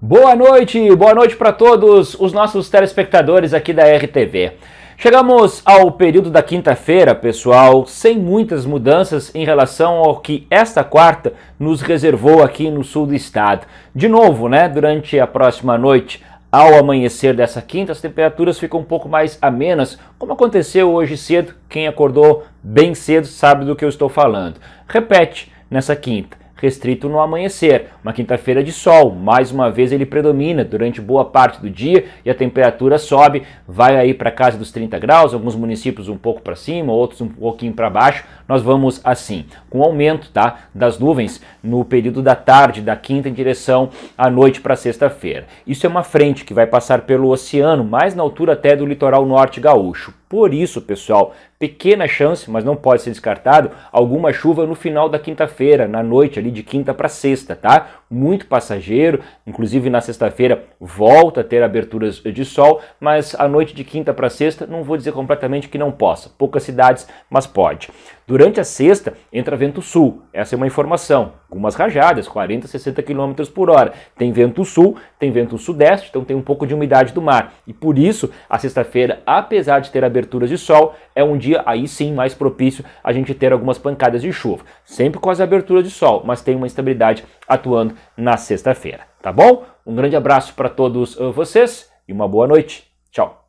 Boa noite, boa noite para todos os nossos telespectadores aqui da RTV. Chegamos ao período da quinta-feira, pessoal, sem muitas mudanças em relação ao que esta quarta nos reservou aqui no sul do estado. De novo, né, durante a próxima noite, ao amanhecer dessa quinta, as temperaturas ficam um pouco mais amenas, como aconteceu hoje cedo. Quem acordou bem cedo sabe do que eu estou falando. Repete nessa quinta restrito no amanhecer. Uma quinta-feira de sol, mais uma vez ele predomina durante boa parte do dia e a temperatura sobe, vai aí para casa dos 30 graus, alguns municípios um pouco para cima, outros um pouquinho para baixo, nós vamos assim, com aumento tá, das nuvens no período da tarde, da quinta em direção à noite para sexta-feira. Isso é uma frente que vai passar pelo oceano, mais na altura até do litoral norte gaúcho. Por isso, pessoal, pequena chance, mas não pode ser descartado, alguma chuva no final da quinta-feira, na noite ali de quinta para sexta, tá? Muito passageiro, inclusive na sexta-feira volta a ter aberturas de sol, mas a noite de quinta para sexta, não vou dizer completamente que não possa. Poucas cidades, mas pode. Durante a sexta, entra vento sul. Essa é uma informação. Algumas rajadas, 40, 60 km por hora. Tem vento sul, tem vento sudeste, então tem um pouco de umidade do mar. E por isso, a sexta-feira, apesar de ter aberturas de sol, é um dia aí sim mais propício a gente ter algumas pancadas de chuva. Sempre com as aberturas de sol, mas tem uma instabilidade atuando na sexta-feira. Tá bom? Um grande abraço para todos eh, vocês e uma boa noite. Tchau!